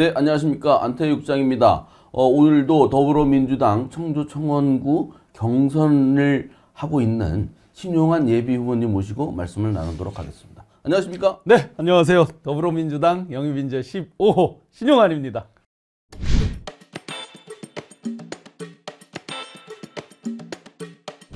네, 안녕하십니까. 안태육장입니다. 어, 오늘도 더불어민주당 청주 청원구 경선을 하고 있는 신용환 예비 후보님 모시고 말씀을 나누도록 하겠습니다. 안녕하십니까? 네, 안녕하세요. 더불어민주당 영입인재 15호 신용환입니다.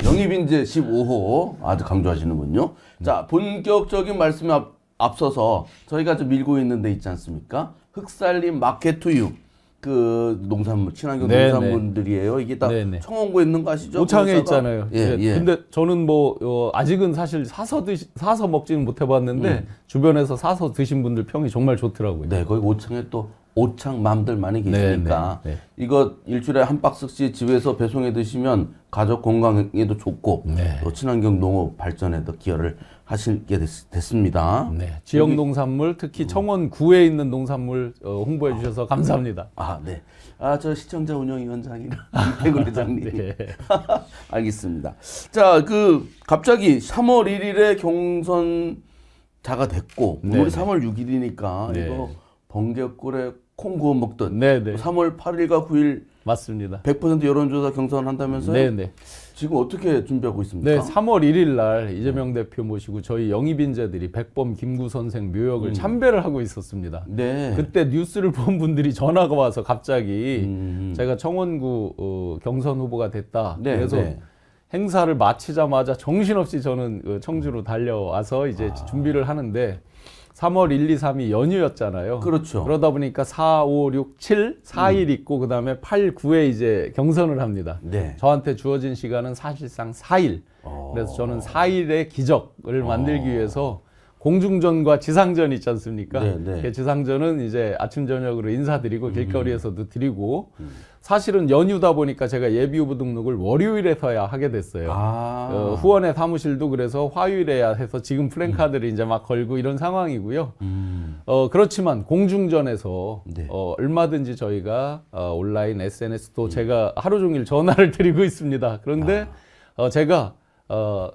영입인재 15호 아주 강조하시는군요. 자, 본격적인 말씀에 앞, 서서 저희가 좀 밀고 있는 데 있지 않습니까? 흑살림 마케투유 그 농산물 친환경 네네. 네. 농산물들이에요. 이게 다 네네. 청원고에 있는 거 아시죠? 오창에 그 있잖아요. 예, 예, 예. 근데 저는 뭐 어, 아직은 사실 사서 드시, 사서 먹지는 못해봤는데 음. 주변에서 사서 드신 분들 평이 정말 좋더라고요. 네, 거기 오창에 또 오창 맘들 많이 네, 계시니까 네, 네, 네. 이거 일주일에 한 박스씩 집에서 배송해 드시면 가족 건강에도 좋고 네. 또 친환경 농업 발전에도 기여를 하실게 됐, 습니다 네. 지역 농산물 특히 청원구에 있는 농산물 어, 홍보해 아, 주셔서 감사합니다. 아 네. 아저 시청자 운영위원장이라 이태근 회장님. 알겠습니다. 자그 갑자기 3월 1일에 경선자가 됐고 우리 3월 6일이니까 이거 번개꿀에 콩 구워 먹던 네네. 3월 8일과 9일 맞습니다. 100% 여론조사 경선을 한다면서요? 네네. 네. 지금 어떻게 준비하고 있습니까? 네, 3월 1일 날 이재명 네. 대표 모시고 저희 영입인재들이 백범 김구 선생 묘역을 음. 참배를 하고 있었습니다. 네. 그때 뉴스를 본 분들이 전화가 와서 갑자기 음. 제가 청원구 어, 경선 후보가 됐다. 네, 그래서 네. 행사를 마치자마자 정신없이 저는 어, 청주로 달려와서 이제 아. 준비를 하는데 3월 1, 2, 3이 연휴였잖아요. 그렇죠. 그러다 보니까 4, 5, 6, 7, 4일 음. 있고 그다음에 8, 9에 이제 경선을 합니다. 네. 저한테 주어진 시간은 사실상 4일. 어. 그래서 저는 4일의 기적을 만들기 위해서 공중전과 지상전 있지 않습니까? 네, 네. 예, 지상전은 이제 아침 저녁으로 인사드리고 음. 길거리에서도 드리고 음. 사실은 연휴다 보니까 제가 예비후보 등록을 월요일에서야 하게 됐어요. 아. 어, 후원회 사무실도 그래서 화요일에야 해서 지금 플랜카드를 음. 이제 막 걸고 이런 상황이고요. 음. 어, 그렇지만 공중전에서 네. 어, 얼마든지 저희가 어, 온라인 SNS도 제가 하루 종일 전화를 드리고 있습니다. 그런데 아. 어, 제가 어,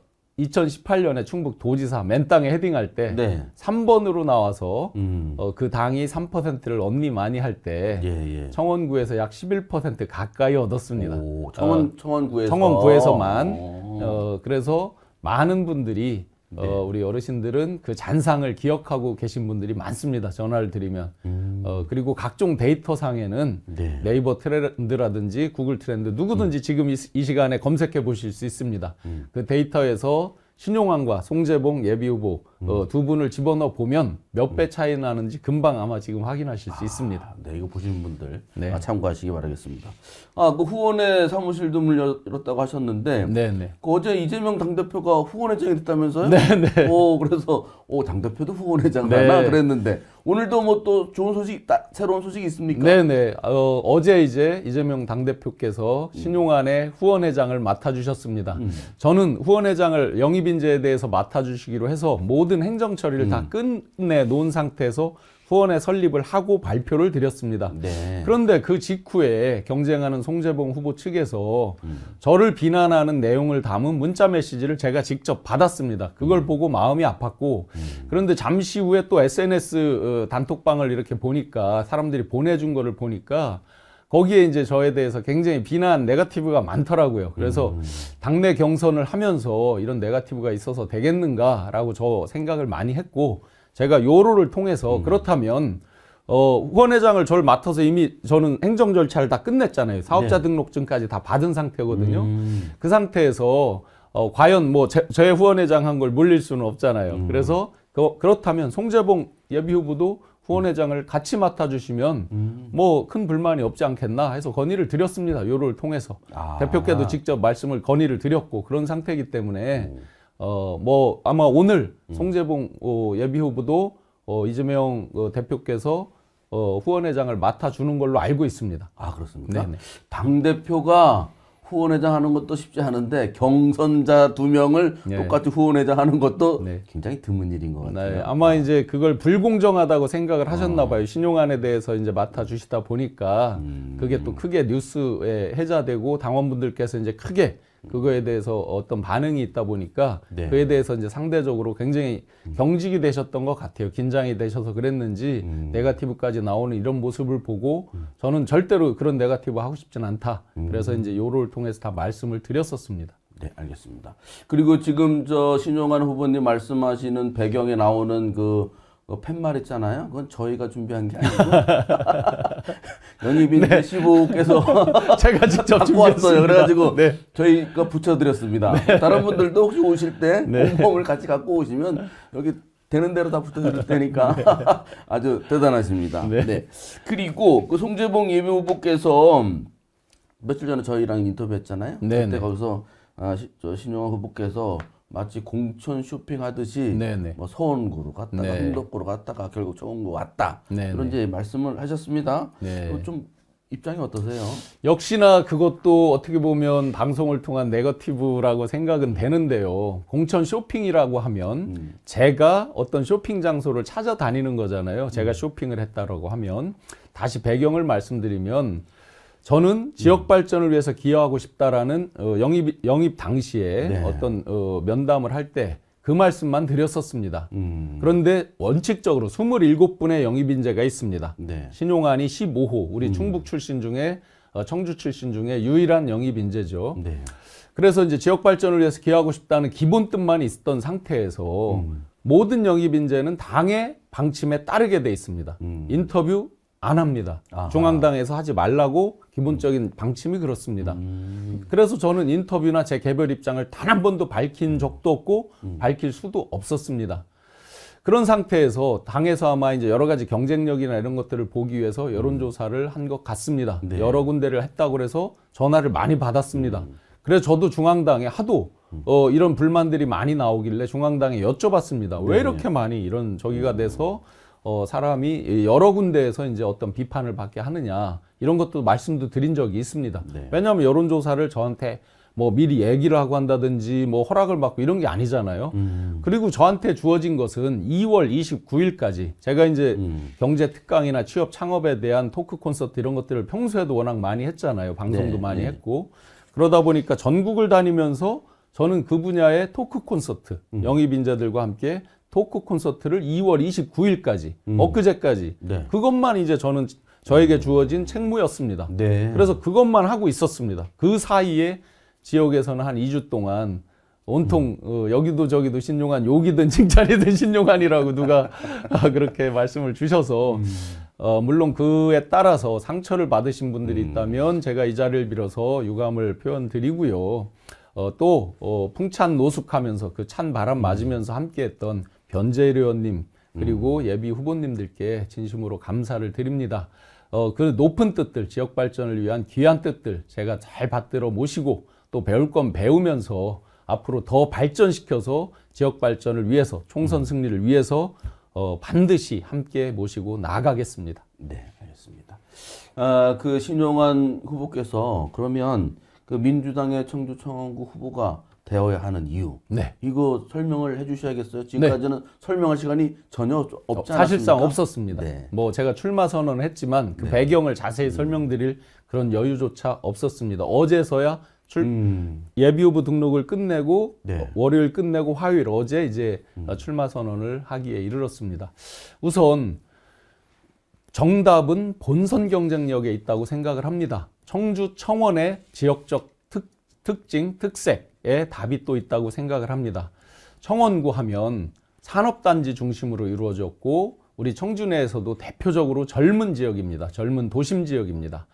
2018년에 충북 도지사 맨 땅에 헤딩할 때 네. 3번으로 나와서 음. 어, 그 당이 3%를 언니 많이 할때 예, 예. 청원구에서 약 11% 가까이 얻었습니다. 오, 청원, 어, 청원구에서. 청원구에서만. 어. 어, 그래서 많은 분들이 어, 네. 어, 우리 어르신들은 그 잔상을 기억하고 계신 분들이 많습니다. 전화를 드리면. 음. 어, 그리고 각종 데이터 상에는 네. 이버 트렌드라든지 구글 트렌드 누구든지 음. 지금 이, 이, 시간에 검색해 보실 수 있습니다. 음. 그 데이터에서 신용환과 송재봉 예비후보 음. 어, 두 분을 집어넣어 보면 몇배 음. 차이 나는지 금방 아마 지금 확인하실 수 아, 있습니다. 네, 이거 보시는 분들 네. 아, 참고하시기 바라겠습니다. 아, 그 후원회 사무실도 문을 열었다고 하셨는데 네네. 네. 그 어제 이재명 당대표가 후원회장이 됐다면서요? 네네. 네. 오, 그래서 오, 당대표도 후원회장 네. 하나 그랬는데 오늘도 뭐 또 좋은 소식, 따, 새로운 소식이 있습니까? 네네. 네. 어, 어제 이제 이재명 당대표께서 신용안의 후원회장을 맡아주셨습니다. 음. 저는 후원회장을 영입인재에 대해서 맡아주시기로 해서 모든 행정처리를 음. 다 끝내 놓은 상태에서 후원회 설립을 하고 발표를 드렸습니다. 네. 그런데 그 직후에 경쟁하는 송재봉 후보 측에서 음. 저를 비난하는 내용을 담은 문자 메시지를 제가 직접 받았습니다. 그걸 음. 보고 마음이 아팠고 음. 그런데 잠시 후에 또 SNS 어, 단톡방을 이렇게 보니까 사람들이 보내준 거를 보니까 거기에 이제 저에 대해서 굉장히 비난 네가티브가 많더라고요. 그래서 음. 당내 경선을 하면서 이런 네가티브가 있어서 되겠는가라고 저 생각을 많이 했고 제가 요로를 통해서 음. 그렇다면 어, 후원회장을 저를 맡아서 이미 저는 행정 절차를 다 끝냈잖아요. 사업자 네. 등록증까지 다 받은 상태거든요. 음. 그 상태에서 어, 과연 뭐 제, 제 후원회장 한 걸 물릴 수는 없잖아요. 음. 그래서 그, 그렇다면 송재봉 예비후보도 후원회장을 음. 같이 맡아주시면 음. 뭐큰 불만이 없지 않겠나 해서 건의를 드렸습니다. 요를 통해서 아. 대표께도 직접 말씀을 건의를 드렸고 그런 상태이기 때문에 오. 어, 뭐 아마 오늘 음. 송재봉 어, 예비 후보도 어, 이재명 어, 대표께서 어, 후원회장을 맡아주는 걸로 알고 있습니다. 아 그렇습니까? 네네. 당 대표가 후원회장 하는 것도 쉽지 않은데 경선자 두 명을 네. 똑같이 후원회장 하는 것도 네. 굉장히 드문 일인 것 같아요. 네. 아마 이제 그걸 불공정하다고 생각을 하셨나 아. 봐요. 어. 신용안에 대해서 이제 맡아주시다 보니까 음. 그게 또 크게 뉴스에 해자되고 당원분들께서 이제 크게 그거에 대해서 어떤 반응이 있다 보니까 네. 그에 대해서 이제 상대적으로 굉장히 음. 경직이 되셨던 것 같아요. 긴장이 되셔서 그랬는지 음. 네가티브까지 나오는 이런 모습을 보고 음. 저는 절대로 그런 네가티브 하고 싶진 않다. 음. 그래서 이제 요를 통해서 다 말씀을 드렸었습니다. 네, 알겠습니다. 그리고 지금 저 신용환 후보님 말씀하시는 배경에 나오는 그그 팻말 있잖아요. 그건 저희가 준비한 게 아니고 연희빈 네. c f 께서 제가 직접 갖고 왔어요. 그래가지고 네. 저희가 붙여드렸습니다. 네. 다른 분들도 혹시 오실 때 네. 공범을 같이 갖고 오시면 여기 되는 대로 다 붙여드릴 테니까 네. 아주 대단하십니다. 네. 네. 그리고 그 송재봉 예비 후보께서 며칠 전에 저희랑 인터뷰했잖아요. 그때 거기서 아, 신용화 후보께서 마치 공천 쇼핑하듯이 네네. 네. 뭐 서원구로 갔다가 네. 흥덕구로 갔다가 결국 좋은구 왔다 네네. 그런 네. 이제 말씀을 하셨습니다. 네. 좀 입장이 어떠세요? 역시나 그것도 어떻게 보면 방송을 통한 네거티브라고 생각은 되는데요. 공천 쇼핑이라고 하면 음. 제가 어떤 쇼핑 장소를 찾아다니는 거잖아요. 제가 음. 쇼핑을 했다라고 하면 다시 배경을 말씀드리면 저는 음. 지역 발전을 위해서 기여하고 싶다라는 어, 영입 영입 당시에 네. 어떤 어, 면담을 할 때 그 말씀만 드렸었습니다. 음. 그런데 원칙적으로 27분의 영입인재가 있습니다. 네. 신용안이 15호 우리 음. 충북 출신 중에 어, 청주 출신 중에 유일한 영입인재죠. 네. 그래서 이제 지역 발전을 위해서 기여하고 싶다는 기본 뜻만 있었던 상태에서 음. 모든 영입인재는 당의 방침에 따르게 돼 있습니다. 음. 인터뷰 안 합니다. 아하. 중앙당에서 하지 말라고 기본적인 음. 방침이 그렇습니다. 음. 그래서 저는 인터뷰나 제 개별 입장을 단 한 번도 밝힌 음. 적도 없고 음. 밝힐 수도 없었습니다. 그런 상태에서 당에서 아마 이제 여러 가지 경쟁력이나 이런 것들을 보기 위해서 음. 여론조사를 한 것 같습니다. 네. 여러 군데를 했다고 그래서 전화를 많이 받았습니다. 음. 그래서 저도 중앙당에 하도 어, 이런 불만들이 많이 나오길래 중앙당에 여쭤봤습니다. 왜 네. 이렇게 많이 이런 저기가 돼서 음. 어, 사람이 여러 군데에서 이제 어떤 비판을 받게 하느냐 이런 것도 말씀도 드린 적이 있습니다. 네. 왜냐하면 여론조사를 저한테 뭐 미리 얘기를 하고 한다든지 뭐 허락을 받고 이런 게 아니잖아요. 음. 그리고 저한테 주어진 것은 2월 29일까지 제가 이제 음. 경제 특강이나 취업 창업에 대한 토크 콘서트 이런 것들을 평소에도 워낙 많이 했잖아요. 방송도 네, 많이 네. 했고 그러다 보니까 전국을 다니면서 저는 그 분야의 토크 콘서트 음. 영입 인자들과 함께 토크 콘서트를 2월 29일까지 음. 엊그제까지 네. 그것만 이제 저는 저에게 주어진 책무였습니다. 네. 그래서 그것만 하고 있었습니다. 그 사이에 지역에서는 한 2주 동안 온통 음. 어, 여기도 저기도 신용한 욕이든 칭찬이든 신용한이라고 누가 아, 그렇게 말씀을 주셔서 음. 어, 물론 그에 따라서 상처를 받으신 분들이 음. 있다면 제가 이 자리를 빌어서 유감을 표현드리고요. 어, 또 어, 풍찬 노숙하면서 그 찬 바람 음. 맞으면서 함께했던 변재일 의원님 그리고 음. 예비 후보님들께 진심으로 감사를 드립니다. 어, 그 높은 뜻들, 지역 발전을 위한 귀한 뜻들 제가 잘 받들어 모시고 또 배울 건 배우면서 앞으로 더 발전시켜서 지역 발전을 위해서 총선 음. 승리를 위해서 어, 반드시 함께 모시고 나가겠습니다. 네, 알겠습니다. 아, 그 신용환 후보께서 그러면 그 민주당의 청주청원구 후보가 되어야 하는 이유. 네. 이거 설명을 해주셔야겠어요. 지금까지는 네. 설명할 시간이 전혀 없지 어, 않습니까 사실상 없었습니다. 네. 뭐 제가 출마 선언을 했지만 그 네. 배경을 자세히 음. 설명드릴 그런 여유조차 없었습니다. 어제서야 출 음. 예비 후보 등록을 끝내고 네. 어, 월요일 끝내고 화요일 어제 이제 음. 어, 출마 선언을 하기에 이르렀습니다. 우선 정답은 본선 경쟁력에 있다고 생각을 합니다. 청주 청원의 지역적 특, 특징 특색 의문에 답이 또 있다고 생각을 합니다. 청원구 하면 산업단지 중심으로 이루어졌고 우리 청주 내에서도 대표적으로 젊은 지역입니다. 젊은 도심 지역입니다.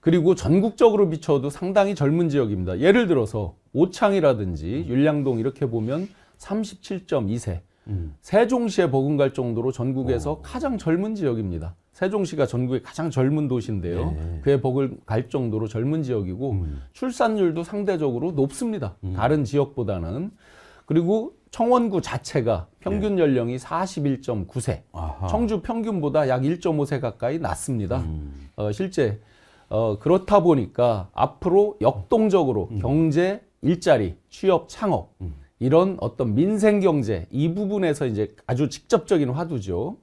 그리고 전국적으로 비춰도 상당히 젊은 지역입니다. 예를 들어서 오창이라든지 음. 율량동 이렇게 보면 37.2세, 음. 세종시에 버금갈 정도로 전국에서 오. 어. 가장 젊은 지역입니다. 세종시가 전국의 가장 젊은 도시인데요. 네. 그의 복을 갈 정도로 젊은 지역이고 음. 출산율도 상대적으로 높습니다. 음. 다른 지역보다는 그리고 청원구 자체가 평균 네. 연령이 41.9세, 아하. 청주 평균보다 약 1.5세 가까이 낮습니다. 음. 어, 실제 어, 그렇다 보니까 앞으로 역동적으로 음. 경제, 일자리, 취업, 창업 음. 이런 어떤 민생 경제 이 부분에서 이제 아주 직접적인 화두죠.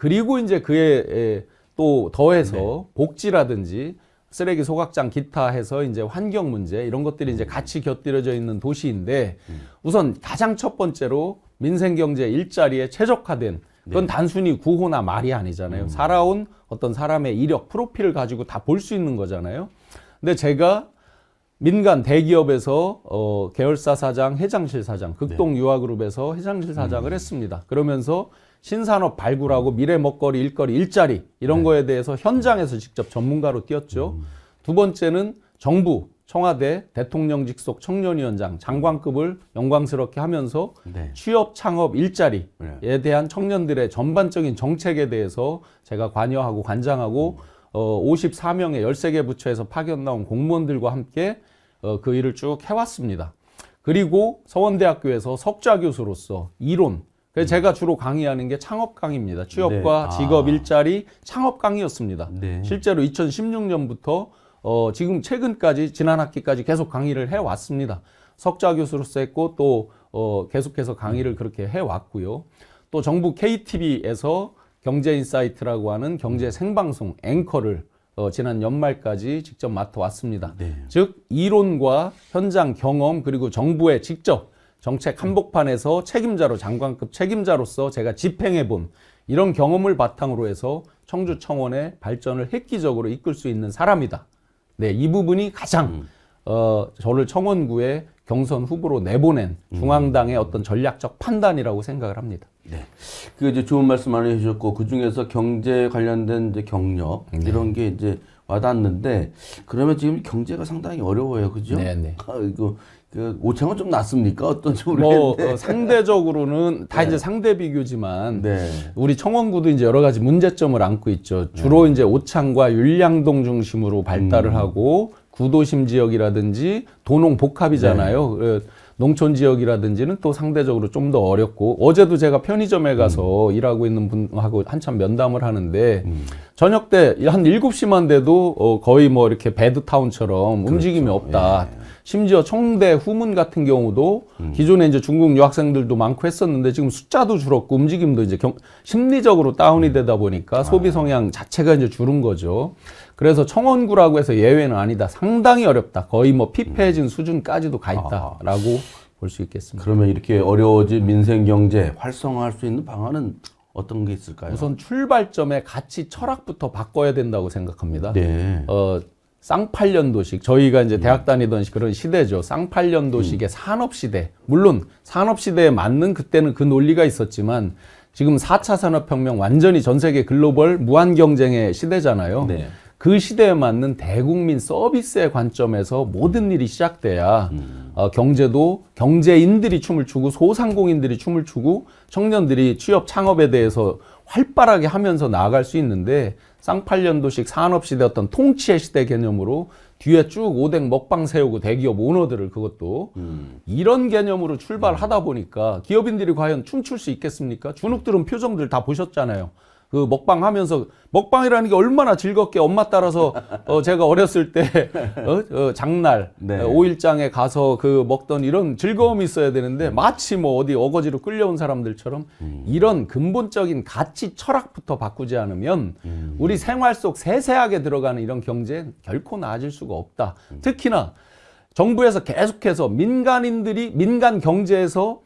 그리고 이제 그에 또 더해서 네. 복지라든지 쓰레기 소각장 기타 해서 이제 환경 문제 이런 것들이 이제 음. 같이 곁들여져 있는 도시인데 음. 우선 가장 첫 번째로 민생 경제 일자리에 최적화된 네. 그건 네. 단순히 구호나 말이 아니잖아요. 음. 살아온 어떤 사람의 이력, 프로필을 가지고 다 볼 수 있는 거잖아요. 근데 제가 민간 대기업에서 어 계열사 사장, 회장실 사장, 극동 네. 유아그룹에서 회장실 사장을 음. 했습니다. 그러면서 신산업 발굴하고 미래 먹거리, 일거리, 일자리 이런 네. 거에 대해서 현장에서 직접 전문가로 뛰었죠. 음. 두 번째는 정부, 청와대, 대통령 직속 청년위원장, 장관급을 영광스럽게 하면서 네. 취업, 창업, 일자리에 네. 대한 청년들의 전반적인 정책에 대해서 제가 관여하고 관장하고 음. 어, 54명의 13개 부처에서 파견 나온 공무원들과 함께 어, 그 일을 쭉 해왔습니다. 그리고 서원대학교에서 석좌 교수로서 이론, 그래서 음. 제가 주로 강의하는 게 창업 강의입니다. 취업과 네. 직업, 아. 일자리, 창업 강의였습니다. 네. 실제로 2016년부터 어, 지금 최근까지 지난 학기까지 계속 강의를 해왔습니다. 석좌 교수로서 했고 또 어, 계속해서 강의를 그렇게 해왔고요. 또 정부 KTV에서 경제인사이트라고 하는 경제 생방송 앵커를 어, 지난 연말까지 직접 맡아왔습니다. 네. 즉 이론과 현장 경험 그리고 정부의 직접 정책 한복판에서 책임자로 장관급 책임자로서 제가 집행해 본 이런 경험을 바탕으로 해서 청주 청원의 발전을 획기적으로 이끌 수 있는 사람이다. 네, 이 부분이 가장 음. 어, 저를 청원구에 경선 후보로 내보낸 음. 중앙당의 어떤 전략적 판단이라고 생각을 합니다. 네. 그 이제 좋은 말씀 많이 해주셨고 그 중에서 경제 관련된 이제 경력 네. 이런 게 이제 와닿는데 그러면 지금 경제가 상당히 어려워요, 그죠? 네, 네. 아, 이거 그 오창은 좀 낫습니까? 어떤지 모르겠는데. 뭐, 어, 상대적으로는 다 네. 이제 상대 비교지만 네. 우리 청원구도 이제 여러 가지 문제점을 안고 있죠. 주로 네. 이제 오창과 율량동 중심으로 발달을 음. 하고 구도심 지역이라든지 도농 복합이잖아요. 네. 그 농촌 지역이라든지는 또 상대적으로 좀 더 어렵고 어제도 제가 편의점에 가서 음. 일하고 있는 분하고 한참 면담을 하는데 음. 저녁 때 한 일곱 시만 돼도 어 거의 뭐 이렇게 배드타운처럼 그렇죠. 움직임이 없다. 예. 심지어 청대 후문 같은 경우도 음. 기존에 이제 중국 유학생들도 많고 했었는데 지금 숫자도 줄었고 움직임도 이제 경, 심리적으로 다운이 음. 되다 보니까 아. 소비 성향 자체가 이제 줄은 거죠. 그래서 청원구라고 해서 예외는 아니다. 상당히 어렵다. 거의 뭐 피폐해진 음. 수준까지도 가 있다라고 아. 볼수 있겠습니다. 그러면 이렇게 어려워진 민생 경제 활성화할 수 있는 방안은 어떤 게 있을까요? 우선 출발점에 같이 철학부터 바꿔야 된다고 생각합니다. 네. 어, 쌍팔년도식 저희가 이제 음. 대학 다니던 그런 시대죠. 쌍팔년도식의 음. 산업 시대. 물론 산업 시대에 맞는 그때는 그 논리가 있었지만 지금 4차 산업혁명 완전히 전 세계 글로벌 무한 경쟁의 시대잖아요. 네. 그 시대에 맞는 대국민 서비스의 관점에서 모든 일이 시작돼야 음. 어, 경제도 경제인들이 춤을 추고 소상공인들이 춤을 추고 청년들이 취업 창업에 대해서 활발하게 하면서 나아갈 수 있는데 쌍팔년도식 산업시대 어떤 통치의 시대 개념으로 뒤에 쭉 오뎅 먹방 세우고 대기업 오너들을 그것도 음. 이런 개념으로 출발하다 음. 보니까 기업인들이 과연 춤출 수 있겠습니까? 주눅들은 표정들 다 보셨잖아요. 그 먹방 하면서 먹방이라는 게 얼마나 즐겁게 엄마 따라서 어 제가 어렸을 때 어, 어 장날 네. 어, 오일장에 가서 그 먹던 이런 즐거움이 있어야 되는데 음. 마치 뭐 어디 어거지로 끌려온 사람들처럼 음. 이런 근본적인 가치 철학부터 바꾸지 않으면 음. 우리 생활 속 세세하게 들어가는 이런 경제 결코 나아질 수가 없다. 특히나 정부에서 계속해서 민간인들이 민간 경제에서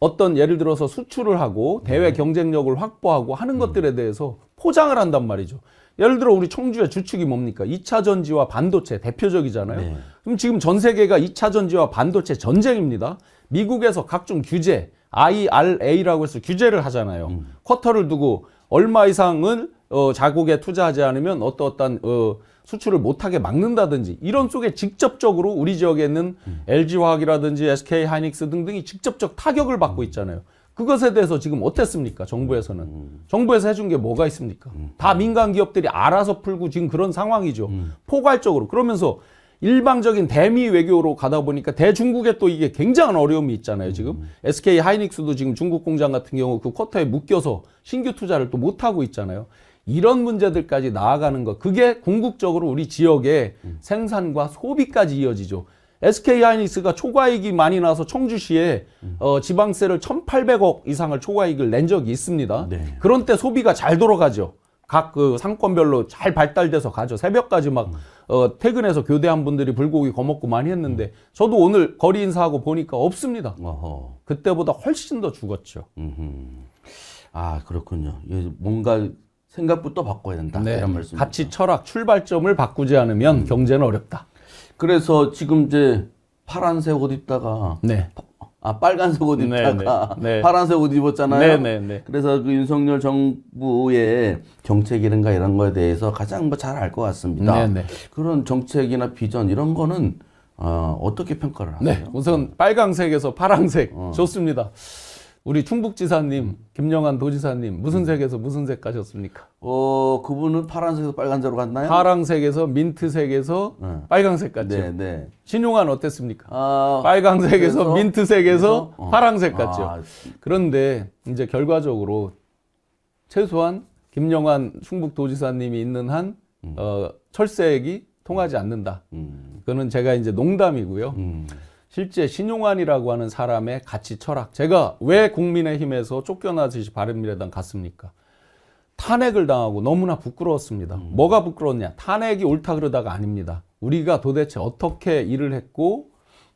어떤 예를 들어서 수출을 하고 대외 네. 경쟁력을 확보하고 하는 음. 것들에 대해서 포장을 한단 말이죠. 예를 들어 우리 청주의 주축이 뭡니까? 2차 전지와 반도체 대표적이잖아요. 네. 그럼 지금 전 세계가 2차 전지와 반도체 전쟁입니다. 미국에서 각종 규제, IRA라고 해서 규제를 하잖아요. 음. 쿼터를 두고 얼마 이상은 어, 자국에 투자하지 않으면 어떠어떤 어, 수출을 못하게 막는다든지 이런 쪽에 직접적으로 우리 지역에 있는 음. LG화학이라든지 SK 하이닉스 등등이 직접적 타격을 받고 있잖아요. 그것에 대해서 지금 어땠습니까? 정부에서는 음. 정부에서 해준 게 뭐가 있습니까? 음. 다 민간 기업들이 알아서 풀고 지금 그런 상황이죠. 음. 포괄적으로 그러면서 일방적인 대미 외교로 가다 보니까 대중국에 또 이게 굉장한 어려움이 있잖아요. 지금 음. SK 하이닉스도 지금 중국 공장 같은 경우 그 쿼터에 묶여서 신규 투자를 또 못 하고 있잖아요. 이런 문제들까지 나아가는 것. 그게 궁극적으로 우리 지역의 음. 생산과 소비까지 이어지죠. SK 하이닉스가 초과이익이 많이 나서 청주시에 음. 어, 지방세를 1,800억 이상을 초과이익을 낸 적이 있습니다. 네. 그런 때 소비가 잘 돌아가죠. 각그 상권별로 잘 발달돼서 가죠. 새벽까지 막 음. 어, 퇴근해서 교대한 분들이 불고기 거먹고 많이 했는데 음. 저도 오늘 거리 인사하고 보니까 없습니다. 어허. 그때보다 훨씬 더 죽었죠. 음흠. 아 그렇군요. 뭔가 생각부터 바꿔야 된다. 네. 이런 말씀. 가치 철학 출발점을 바꾸지 않으면 음. 경제는 어렵다. 그래서 지금 이제 파란색 옷 입다가 네. 아 빨간색 옷 네, 네. 입다가 네, 네. 파란색 옷 입었잖아요. 네, 그래서 그 윤석열 정부의 정책이란가 이런 거에 대해서 가장 뭐 잘 알 것 같습니다. 그런 정책이나 비전 이런 거는 어, 어떻게 평가를 하세요? 우선 빨간색에서 파란색 어. 좋습니다. 우리 충북지사님, 음. 김영환 도지사님 무슨 음. 색에서 무슨 색 가셨습니까? 어 그분은 파란색에서 빨간색으로 갔나요? 파란색에서 민트색에서 네. 빨강색까지. 네, 네. 신용환 어땠습니까? 아, 빨강색에서 그래서? 민트색에서 어. 파란색까지 아. 그런데 이제 결과적으로 최소한 김영환 충북도지사님이 있는 한 음. 어, 철새액이 통하지 않는다. 음. 그거는 제가 이제 농담이고요. 음. 실제 신용환이라고 하는 사람의 가치 철학 제가 왜 국민의힘에서 쫓겨나듯이 바른미래당 갔습니까? 탄핵을 당하고 너무나 부끄러웠습니다. 음. 뭐가 부끄러웠냐? 탄핵이 옳다 그러다가 아닙니다. 우리가 도대체 어떻게 일을 했고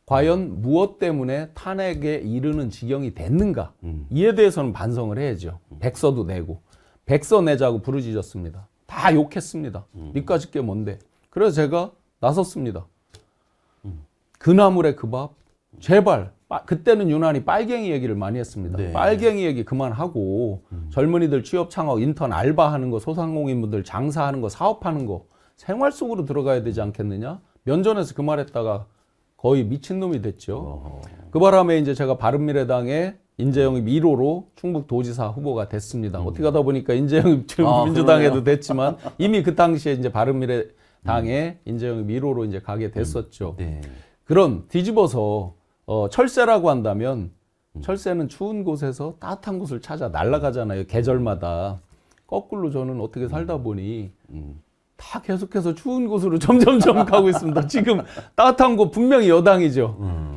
과연 음. 무엇 때문에 탄핵에 이르는 지경이 됐는가 음. 이에 대해서는 반성을 해야죠. 음. 백서도 내고 백서 내자고 부르짖었습니다. 다 욕했습니다. 음. 니까짓게 뭔데? 그래서 제가 나섰습니다. 그나물의 그밥 제발 그때는 유난히 빨갱이 얘기를 많이 했습니다. 네. 빨갱이 얘기 그만하고 음. 젊은이들 취업 창업 인턴 알바하는 거 소상공인분들 장사하는 거 사업하는 거 생활 속으로 들어가야 되지 않겠느냐 면전에서 그 말했다가 거의 미친놈이 됐죠. 어허. 그 바람에 이제 제가 바른미래당에 인재영입 1호로 충북 도지사 후보가 됐습니다. 음. 어떻게 하다 보니까 인재영입 아, 민주당에도 됐지만 이미 그 당시에 이제 바른미래당에 음. 인재영입 1호로 이제 가게 됐었죠. 네. 그럼 뒤집어서 어, 철새라고 한다면 음. 철새는 추운 곳에서 따뜻한 곳을 찾아 날아가잖아요. 계절마다. 거꾸로 저는 어떻게 살다 음. 보니 음. 다 계속해서 추운 곳으로 점점점 가고 있습니다. 지금 따뜻한 곳 분명히 여당이죠.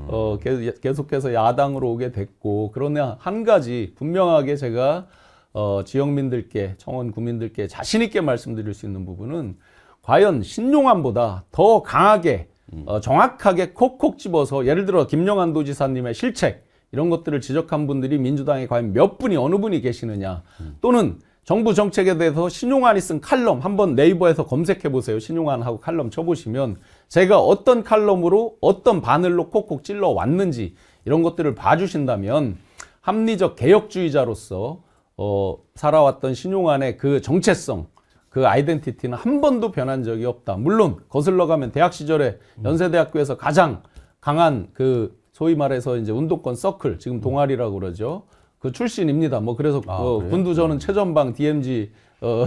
어, 계속해서 야당으로 오게 됐고 그러나 한 가지 분명하게 제가 어, 지역민들께 청원 구민들께 자신 있게 말씀드릴 수 있는 부분은 과연 신용안보다 더 강하게 어, 정확하게 콕콕 집어서 예를 들어 김영환 도지사님의 실책 이런 것들을 지적한 분들이 민주당에 과연 몇 분이 어느 분이 계시느냐 또는 정부 정책에 대해서 신용안이 쓴 칼럼 한번 네이버에서 검색해 보세요. 신용안하고 칼럼 쳐보시면 제가 어떤 칼럼으로 어떤 바늘로 콕콕 찔러 왔는지 이런 것들을 봐주신다면 합리적 개혁주의자로서 어, 살아왔던 신용안의 그 정체성 그 아이덴티티는 한 번도 변한 적이 없다. 물론 거슬러 가면 대학 시절에 연세대학교에서 가장 강한 그 소위 말해서 이제 운동권 서클 지금 동아리라고 그러죠. 그 출신입니다. 뭐 그래서 아, 뭐 음. 어, 그래? 군도 저는 최전방 DMZ 어,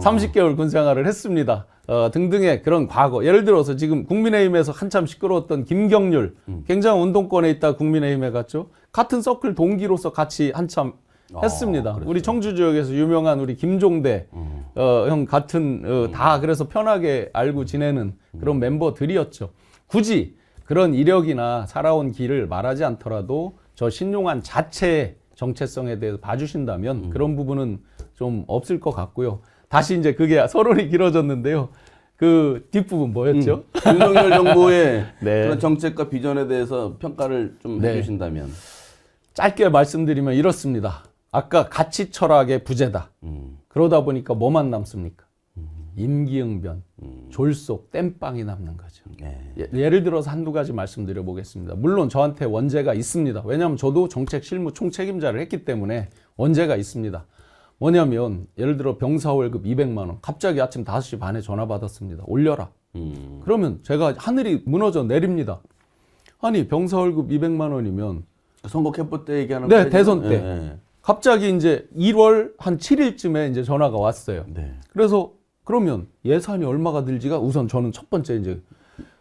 30개월 군 생활을 했습니다. 어, 등등의 그런 과거. 예를 들어서 지금 국민의힘에서 한참 시끄러웠던 김경률 음. 굉장히 운동권에 있다 국민의힘에 갔죠. 같은 서클 동기로서 같이 한참 아, 했습니다. 아, 우리 청주 지역에서 유명한 우리 김종대 음. 어, 형 같은 어, 다 그래서 편하게 알고 지내는 그런 멤버들이었죠. 굳이 그런 이력이나 살아온 길을 말하지 않더라도 저 신용한 자체의 정체성에 대해서 봐주신다면 음. 그런 부분은 좀 없을 것 같고요. 다시 이제 그게 서론이 길어졌는데요. 그 뒷부분 뭐였죠? 음. 윤석열 정부의 네. 그런 정책과 비전에 대해서 평가를 좀 네. 해주신다면 짧게 말씀드리면 이렇습니다. 아까 가치 철학의 부재다. 음. 그러다 보니까 뭐만 남습니까? 음. 임기응변, 음. 졸속, 땜빵이 남는 거죠. 네. 예, 예 를 들어서 한두 가지 말씀드려 보겠습니다. 물론 저한테 원죄가 있습니다. 왜냐하면 저도 정책 실무 총책임자를 했기 때문에 원죄가 있습니다. 뭐냐면 예를 들어 병사 월급 200만 원 갑자기 아침 5시 반에 전화 받았습니다. 올려라. 음. 그러면 제가 하늘이 무너져 내립니다. 아니 병사 월급 200만 원이면 선거 캠프 때 얘기하는 네 대선 예, 때. 네. 갑자기 이제 1월 한 7일쯤에 이제 전화가 왔어요. 네. 그래서 그러면 예산이 얼마가 들지가 우선 저는 첫 번째 이제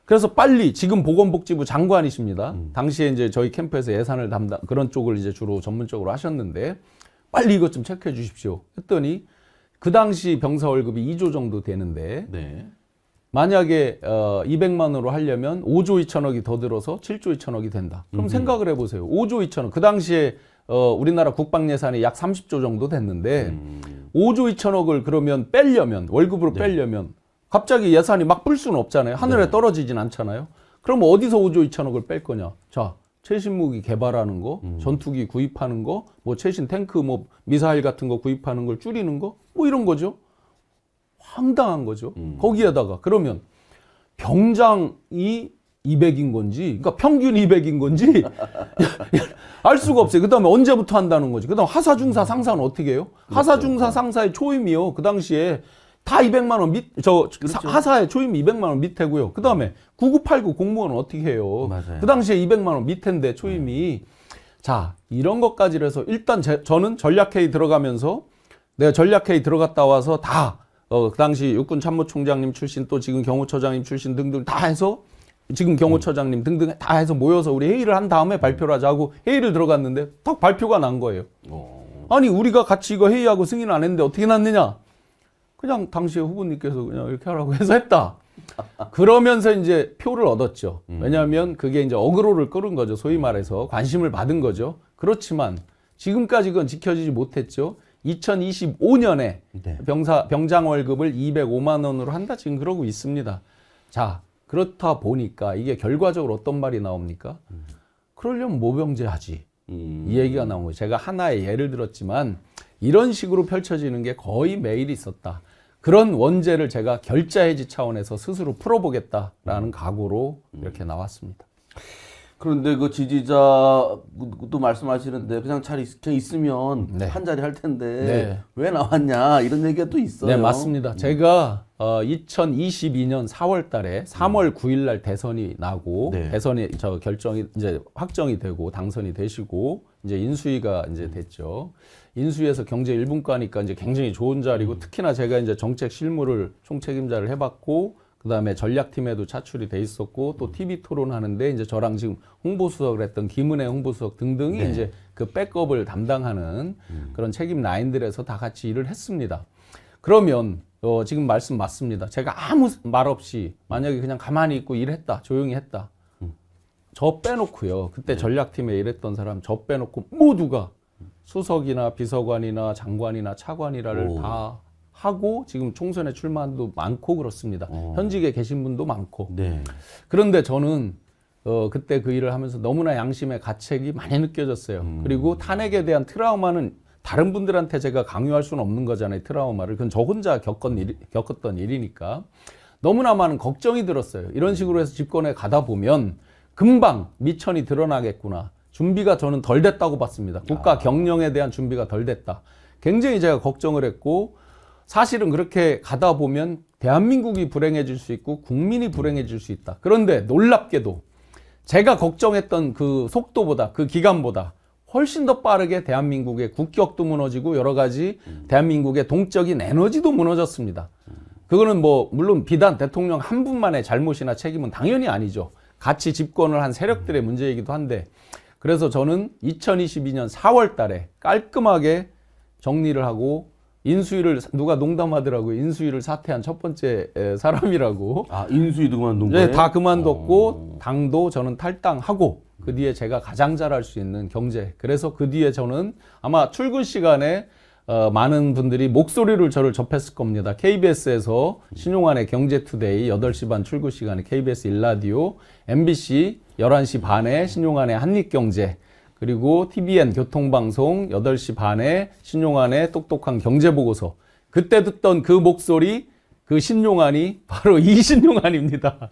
그래서 빨리 지금 보건복지부 장관이십니다. 음. 당시에 이제 저희 캠프에서 예산을 담당 그런 쪽을 이제 주로 전문적으로 하셨는데 빨리 이것 좀 체크해 주십시오. 했더니 그 당시 병사 월급이 2조 정도 되는데 네. 만약에 어 200만으로 하려면 5조 2천억이 더 들어서 7조 2천억이 된다. 그럼 음. 생각을 해보세요. 5조 2천억 그 당시에 어, 우리나라 국방 예산이 약 30조 정도 됐는데 음. 5조 2천억을 그러면 뺄려면 월급으로 네. 뺄려면 갑자기 예산이 막 뿔 수는 없잖아요. 하늘에 네. 떨어지진 않잖아요. 그럼 어디서 5조 2천억을 뺄 거냐? 자, 최신 무기 개발하는 거, 음. 전투기 구입하는 거, 뭐 최신 탱크, 뭐 미사일 같은 거 구입하는 걸 줄이는 거, 뭐 이런 거죠. 황당한 거죠. 음. 거기에다가 그러면 병장이 200인 건지, 그러니까 평균 200인 건지 알 수가 없어요. 그 다음에 언제부터 한다는 거지. 그 다음 하사중사 상사는 어떻게 해요? 그렇죠. 하사중사 상사의 초임이요. 그 당시에 다 200만 원 밑, 저 그렇죠. 하사의 초임 200만 원 밑에고요. 그 다음에 9989 공무원은 어떻게 해요? 맞아요. 그 당시에 200만 원 밑인데 초임이. 네. 자, 이런 것까지를 해서 일단 제, 저는 전략회의 들어가면서 내가 전략회의 들어갔다 와서 다, 어, 그 당시 육군 참모총장님 출신 또 지금 경호처장님 출신 등등 다 해서 지금 경호처장님 음. 등등 다 해서 모여서 우리 회의를 한 다음에 발표를 하자고 회의를 들어갔는데 딱 발표가 난 거예요. 어. 아니 우리가 같이 이거 회의하고 승인 안 했는데 어떻게 났느냐? 그냥 당시에 후보님께서 그냥 이렇게 하라고 해서 했다. 그러면서 이제 표를 얻었죠. 음. 왜냐하면 그게 이제 어그로를 끌은 거죠. 소위 말해서 관심을 받은 거죠. 그렇지만 지금까지 그건 지켜지지 못했죠. 2025년에 네. 병사 병장 월급을 205만 원으로 한다 지금 그러고 있습니다. 자, 그렇다 보니까 이게 결과적으로 어떤 말이 나옵니까? 음. 그러려면 모병제하지. 음. 이 얘기가 나온 거예요. 제가 하나의 예를 들었지만 이런 식으로 펼쳐지는 게 거의 매일 있었다. 그런 원제를 제가 결자해지 차원에서 스스로 풀어보겠다라는 음. 각오로 음. 이렇게 나왔습니다. 그런데 그 지지자도 말씀하시는데 그냥 잘 있, 그냥 있으면 네. 한 자리 할 텐데 네. 왜 나왔냐 이런 얘기가 또 있어요. 네 맞습니다. 음. 제가 어, 2022년 4월달에 3월 9일날 음. 대선이 나고 네. 대선이 저 결정이 이제 확정이 되고 당선이 되시고 이제 인수위가 이제 음. 됐죠. 인수위에서 경제 일분과니까 이제 굉장히 좋은 자리고 특히나 제가 이제 정책 실무를 총책임자를 해봤고 그다음에 전략팀에도 차출이 돼 있었고 또 TV 음. 토론하는데 이제 저랑 지금 홍보수석을 했던 김은혜 홍보수석 등등이 네. 이제 그 백업을 담당하는 음. 그런 책임 라인들에서 다 같이 일을 했습니다. 그러면 어, 지금 말씀 맞습니다. 제가 아무 말 없이 만약에 그냥 가만히 있고 일했다, 조용히 했다. 음. 저 빼놓고요. 그때 네. 전략팀에 일했던 사람 저 빼놓고 모두가 수석이나 비서관이나 장관이나 차관이라를 오. 다 하고 지금 총선에 출마도 많고 그렇습니다. 어. 현직에 계신 분도 많고. 네. 그런데 저는 어, 그때 그 일을 하면서 너무나 양심의 가책이 많이 느껴졌어요. 음. 그리고 탄핵에 대한 트라우마는 다른 분들한테 제가 강요할 수는 없는 거잖아요. 트라우마를. 그건 저 혼자 겪은 일, 겪었던 일이니까. 너무나 많은 걱정이 들었어요. 이런 식으로 해서 집권에 가다 보면 금방 미천이 드러나겠구나. 준비가 저는 덜 됐다고 봤습니다. 국가 아. 경영에 대한 준비가 덜 됐다. 굉장히 제가 걱정을 했고 사실은 그렇게 가다 보면 대한민국이 불행해질 수 있고 국민이 불행해질 수 있다. 그런데 놀랍게도 제가 걱정했던 그 속도보다 그 기간보다 훨씬 더 빠르게 대한민국의 국격도 무너지고 여러 가지 대한민국의 동적인 에너지도 무너졌습니다. 그거는 뭐 물론 비단 대통령 한 분만의 잘못이나 책임은 당연히 아니죠. 같이 집권을 한 세력들의 문제이기도 한데 그래서 저는 2022년 4월 달에 깔끔하게 정리를 하고 인수위를 누가 농담하더라고요. 인수위를 사퇴한 첫 번째 사람이라고. 아 인수위도 그만둔 네, 거예요? 네, 다 그만뒀고 오. 어. 당도 저는 탈당하고 그 뒤에 제가 가장 잘할 수 있는 경제. 그래서 그 뒤에 저는 아마 출근 시간에 어, 많은 분들이 목소리를 저를 접했을 겁니다. KBS에서 신용안의 경제투데이 8시 반 출근 시간에 KBS 일라디오, MBC 11시 반에 신용안의한입경제 그리고 TBN 교통방송 8시 반에 신용안의 똑똑한 경제보고서 그때 듣던 그 목소리 그 신용안이 바로 이 신용안입니다.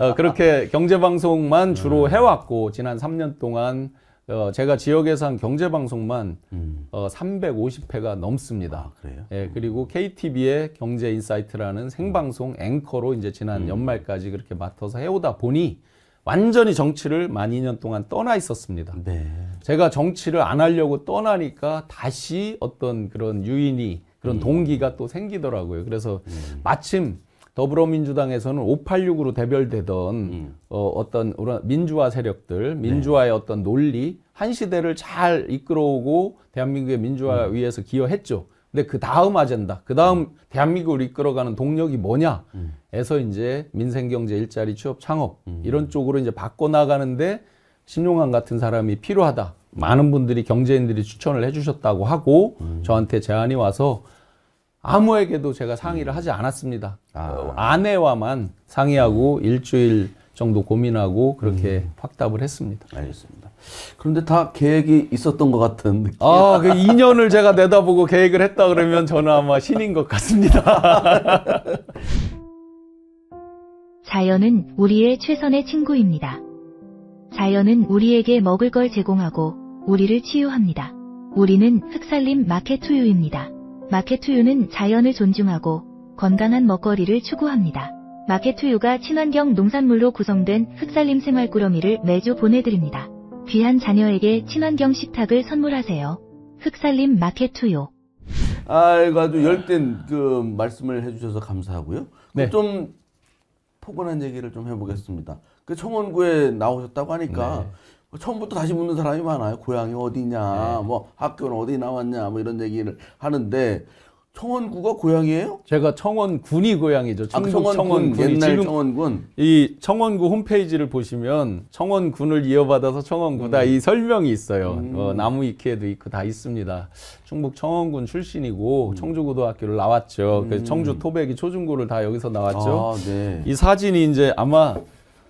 어, 그렇게 경제방송만 주로 음. 해왔고 지난 3년 동안 어, 제가 지역에서 한 경제방송만 음. 어, 350회가 넘습니다. 아, 그래요? 예, 그리고 KTV의 경제인사이트라는 생방송 앵커로 이제 지난 음. 연말까지 그렇게 맡아서 해오다 보니 완전히 정치를 만 2년 동안 떠나 있었습니다. 네. 제가 정치를 안 하려고 떠나니까 다시 어떤 그런 유인이 그런 음. 동기가 또 생기더라고요. 그래서 음. 마침 더불어민주당에서는 586으로 대별되던 음. 어, 어떤 민주화 세력들, 민주화의 네. 어떤 논리, 한 시대를 잘 이끌어오고 대한민국의 민주화 음. 위해서 기여했죠. 근데 그 다음 아젠다, 그 다음 음. 대한민국을 이끌어가는 동력이 뭐냐에서 음. 이제 민생경제 일자리 취업 창업 음. 이런 쪽으로 이제 바꿔나가는데 신용환 같은 사람이 필요하다. 많은 분들이 경제인들이 추천을 해주셨다고 하고 음. 저한테 제안이 와서 아무에게도 제가 상의를 음. 하지 않았습니다. 아. 어, 아내와만 상의하고 음. 일주일 정도 고민하고 그렇게 음. 확답을 했습니다. 알겠습니다. 그런데 다 계획이 있었던 것 같은 느낌. 아, 그 2년을 제가 내다보고 계획을 했다 그러면 저는 아마 신인 것 같습니다. 자연은 우리의 최선의 친구입니다. 자연은 우리에게 먹을 걸 제공하고 우리를 치유합니다. 우리는 흑살림 마케투유입니다. 마케투유는 자연을 존중하고 건강한 먹거리를 추구합니다. 마케투유가 친환경 농산물로 구성된 흑살림 생활 꾸러미를 매주 보내드립니다. 귀한 자녀에게 친환경 식탁을 선물하세요. 흑살림 마케투유. 아이고 아주 열띤 그 말씀을 해주셔서 감사하고요. 네. 좀 포근한 얘기를 좀 해보겠습니다. 그 청원구에 나오셨다고 하니까 네. 뭐 처음부터 다시 묻는 사람이 많아요. 고향이 어디냐, 네. 뭐 학교는 어디 나왔냐, 뭐 이런 얘기를 하는데 청원구가 고향이에요? 제가 청원군이 고향이죠. 아, 충북 청원군, 청원군이 옛날 지금 청원군. 이 청원구 홈페이지를 보시면 청원군을 이어받아서 청원구다 음. 이 설명이 있어요. 음. 어, 나무 이케에도 있고 다 있습니다. 충북 청원군 출신이고 음. 청주고등학교를 나왔죠. 그래서 음. 청주 토백이 초중고를 다 여기서 나왔죠. 아, 네. 이 사진이 이제 아마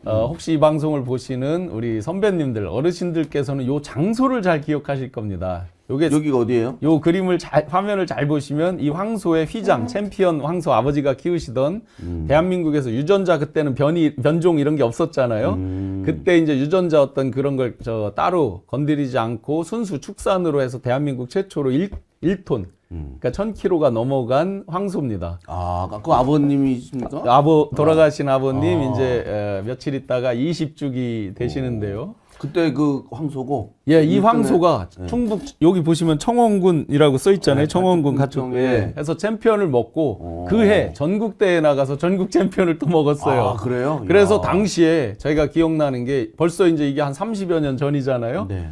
어, 혹시 이 방송을 보시는 우리 선배님들, 어르신들께서는 요 장소를 잘 기억하실 겁니다. 요게 여기가 어디예요? 요 그림을 잘 화면을 잘 보시면 이 황소의 휘장 음. 챔피언 황소 아버지가 키우시던 음. 대한민국에서 유전자 그때는 변이 변종 이런 게 없었잖아요. 음. 그때 이제 유전자 어떤 그런 걸 저 따로 건드리지 않고 순수 축산으로 해서 대한민국 최초로 1, 1톤 음. 그러니까 1000kg가 넘어간 황소입니다. 아, 그 아버님이십니까? 아버 돌아가신 아. 아버님 아. 이제 며칠 있다가 20주기 되시는데요. 그때 그 황소고. 예, 이 황소가 네. 충북 여기 보시면 청원군이라고 써 있잖아요. 네, 청원군 가쪽에 예. 예, 해서 챔피언을 먹고 어. 그해 전국 대회 나가서 전국 챔피언을 또 먹었어요. 아, 그래요? 그래서 야. 당시에 저희가 기억나는 게 벌써 이제 이게 한 30여 년 전이잖아요. 네.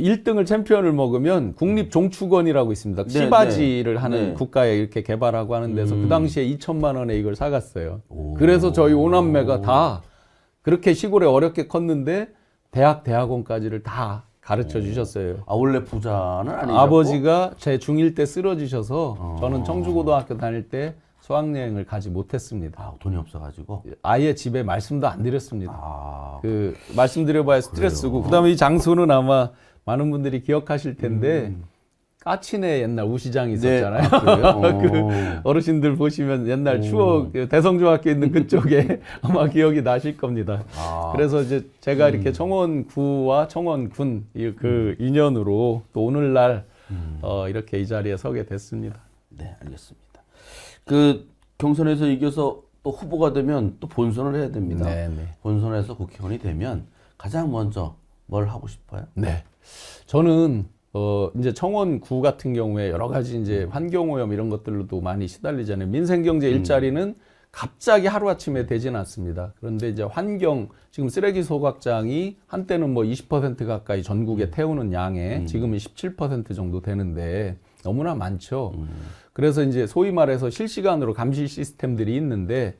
1등을 챔피언을 먹으면 국립종축원이라고 있습니다. 네, 시바지를 네. 하는 네. 국가에 이렇게 개발하고 하는 데서 그 음. 그 당시에 2천만 원에 이걸 사갔어요. 오. 그래서 저희 오남매가 다 그렇게 시골에 어렵게 컸는데 대학 대학원까지를 다 가르쳐 주셨어요. 아 원래 부자는 아니셨 아버지가 제 중1 때 쓰러지셔서 어. 저는 청주고등학교 다닐 때 수학여행을 가지 못했습니다. 아, 돈이 없어가지고 아예 집에 말씀도 안 드렸습니다. 아, 그 말씀드려봐야 스트레스고 그래요. 그다음에 이 장소는 아마 많은 분들이 기억하실 텐데 음. 까치네 옛날 우시장 네. 있었잖아요. 네. 그 어. 어르신들 보시면 옛날 추억 어. 대성중학교 있는 그쪽에 아마 기억이 나실 겁니다. 아. 그래서 이제 제가 음. 이렇게 청원구와 청원군 그 음. 인연으로 또 오늘날 음. 어, 이렇게 이 자리에 서게 됐습니다. 네, 알겠습니다. 그 경선에서 이겨서 또 후보가 되면 또 본선을 해야 됩니다. 네네. 네. 본선에서 국회의원이 되면 가장 먼저 뭘 하고 싶어요? 네. 저는 어 이제 청원구 같은 경우에 여러 가지 이제 음. 환경 오염 이런 것들로도 많이 시달리잖아요. 민생 경제 음. 일자리는 음. 갑자기 하루아침에 되지는 않습니다. 그런데 이제 환경, 지금 쓰레기 소각장이 한때는 뭐 20% 가까이 전국에 음. 태우는 양에 지금은 17% 정도 되는데 너무나 많죠. 그래서 이제 소위 말해서 실시간으로 감시 시스템들이 있는데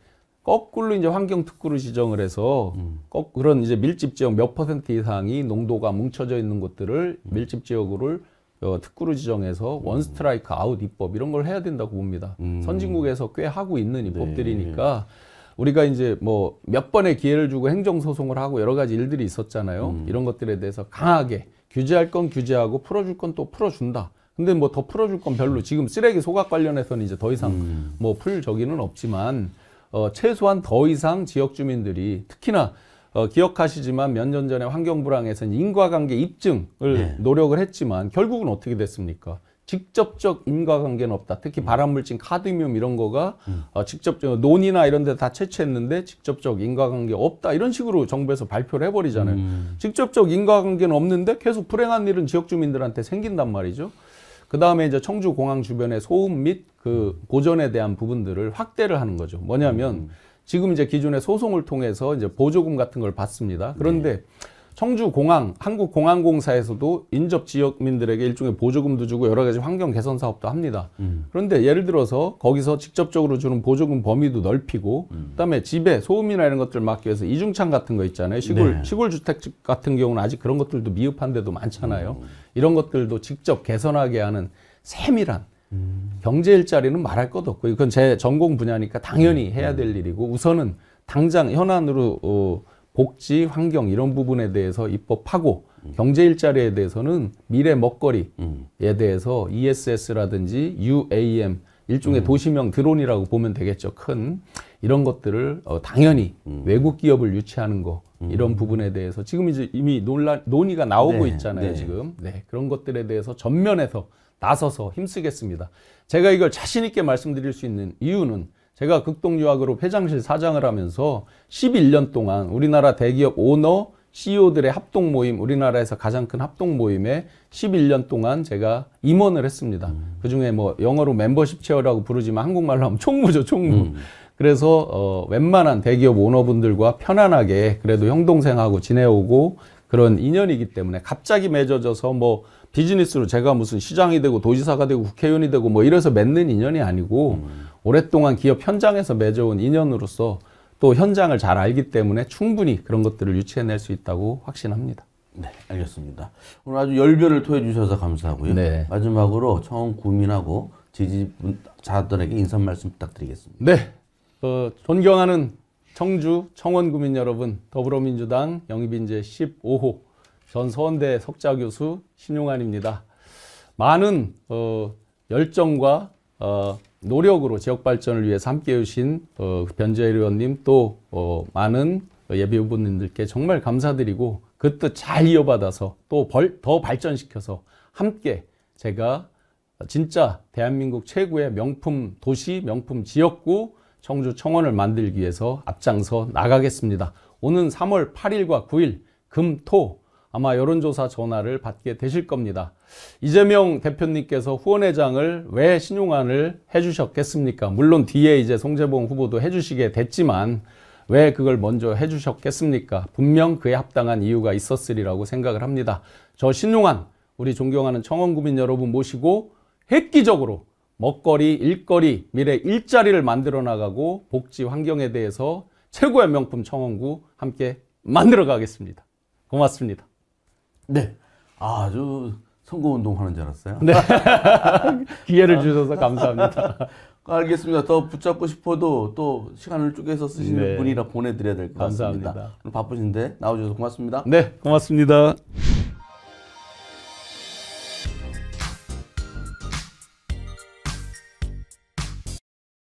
거꾸로 이제 환경 특구를 지정을 해서 음. 그런 이제 밀집 지역 몇 퍼센트 이상이 농도가 뭉쳐져 있는 곳들을 음. 밀집 지역으로 어, 특구로 지정해서 음. 원 스트라이크 아웃 입법 이런 걸 해야 된다고 봅니다. 음. 선진국에서 꽤 하고 있는 입법들이니까 네. 네. 우리가 이제 뭐 몇 번의 기회를 주고 행정 소송을 하고 여러 가지 일들이 있었잖아요. 음. 이런 것들에 대해서 강하게 규제할 건 규제하고 풀어줄 건 또 풀어준다. 근데 뭐 더 풀어줄 건 별로 지금 쓰레기 소각 관련해서는 이제 더 이상 음. 뭐풀 저기는 없지만 어, 최소한 더 이상 지역 주민들이 특히나 어, 기억하시지만 몇 년 전에 환경부랑에서 인과관계 입증을 네. 노력을 했지만 결국은 어떻게 됐습니까? 직접적 인과관계는 없다. 특히 음. 발암물질, 카드뮴 이런 거가 음. 어, 직접적 논의나 이런 데 다 채취했는데 직접적 인과관계 없다. 이런 식으로 정부에서 발표를 해버리잖아요. 음. 직접적 인과관계는 없는데 계속 불행한 일은 지역 주민들한테 생긴단 말이죠. 그 다음에 이제 청주 공항 주변의 소음 및 그 보전에 대한 부분들을 확대를 하는 거죠. 뭐냐면 음. 지금 이제 기존의 소송을 통해서 이제 보조금 같은 걸 받습니다. 그런데 네. 청주공항 한국공항공사에서도 인접 지역민들에게 일종의 보조금도 주고 여러 가지 환경 개선 사업도 합니다. 음. 그런데 예를 들어서 거기서 직접적으로 주는 보조금 범위도 넓히고, 음. 그다음에 집에 소음이나 이런 것들을 막기 위해서 이중창 같은 거 있잖아요. 시골 네. 시골 주택 같은 경우는 아직 그런 것들도 미흡한 데도 많잖아요. 음. 이런 것들도 직접 개선하게 하는 세밀한 음. 경제 일자리는 말할 것도 없고, 이건 제 전공 분야니까 당연히 음. 해야 될 음. 일이고, 우선은 당장 현안으로 어, 복지, 환경 이런 부분에 대해서 입법하고 음. 경제 일자리에 대해서는 미래 먹거리에 음. 대해서 ESS라든지 UAM 일종의 음. 도시명 드론이라고 보면 되겠죠. 큰 이런 것들을 어, 당연히 음. 외국 기업을 유치하는 거 음. 이런 부분에 대해서 지금 이제 이미 논란 논의가 나오고 네, 있잖아요. 네. 지금 네, 그런 것들에 대해서 전면에서 나서서 힘쓰겠습니다. 제가 이걸 자신 있게 말씀드릴 수 있는 이유는 제가 극동유학으로 회장실 사장을 하면서 11년 동안 우리나라 대기업 오너, CEO들의 합동 모임, 우리나라에서 가장 큰 합동 모임에 11년 동안 제가 임원을 했습니다. 음. 그 중에 뭐 영어로 멤버십 체어라고 부르지만 한국말로 하면 총무죠, 총무. 음. 그래서 어, 웬만한 대기업 오너분들과 편안하게 그래도 형 동생하고 지내오고 그런 인연이기 때문에 갑자기 맺어져서 뭐 비즈니스로 제가 무슨 시장이 되고 도지사가 되고 국회의원이 되고 뭐 이래서 맺는 인연이 아니고 음. 오랫동안 기업 현장에서 맺어온 인연으로서 또 현장을 잘 알기 때문에 충분히 그런 것들을 유치해낼 수 있다고 확신합니다. 네, 알겠습니다. 오늘 아주 열변을 토해 주셔서 감사하고요. 네. 마지막으로 청원 구민하고 지지자들에게 인사 말씀 부탁드리겠습니다. 네, 어, 존경하는 청주 청원구민 여러분, 더불어민주당 영입인재 15호 전 서원대 석좌교수 신용환입니다. 많은 어, 열정과 어, 노력으로 지역 발전을 위해서 함께 해주신 어, 변재 의원님 또 어, 많은 예비 후보님들께 정말 감사드리고 그 뜻 잘 이어받아서 또 더 발전시켜서 함께 제가 진짜 대한민국 최고의 명품 도시, 명품 지역구 청주 청원을 만들기 위해서 앞장서 나가겠습니다. 오는 3월 8일과 9일 금, 토 아마 여론조사 전화를 받게 되실 겁니다. 이재명 대표님께서 후원회장을 왜 신용안을 해주셨겠습니까? 물론 뒤에 이제 송재봉 후보도 해주시게 됐지만 왜 그걸 먼저 해주셨겠습니까? 분명 그에 합당한 이유가 있었으리라고 생각을 합니다. 저 신용안 우리 존경하는 청원구민 여러분 모시고 획기적으로 먹거리, 일거리, 미래 일자리를 만들어 나가고 복지 환경에 대해서 최고의 명품 청원구 함께 만들어 가겠습니다. 고맙습니다. 네. 아, 아주 선거 운동하는 줄 알았어요. 네. 기회를 주셔서 감사합니다. 알겠습니다. 더 붙잡고 싶어도 또 시간을 쪼개서 쓰시는 네. 분이라 보내드려야 될 것 같습니다. 감사합니다. 바쁘신데 나와주셔서 고맙습니다. 네, 고맙습니다.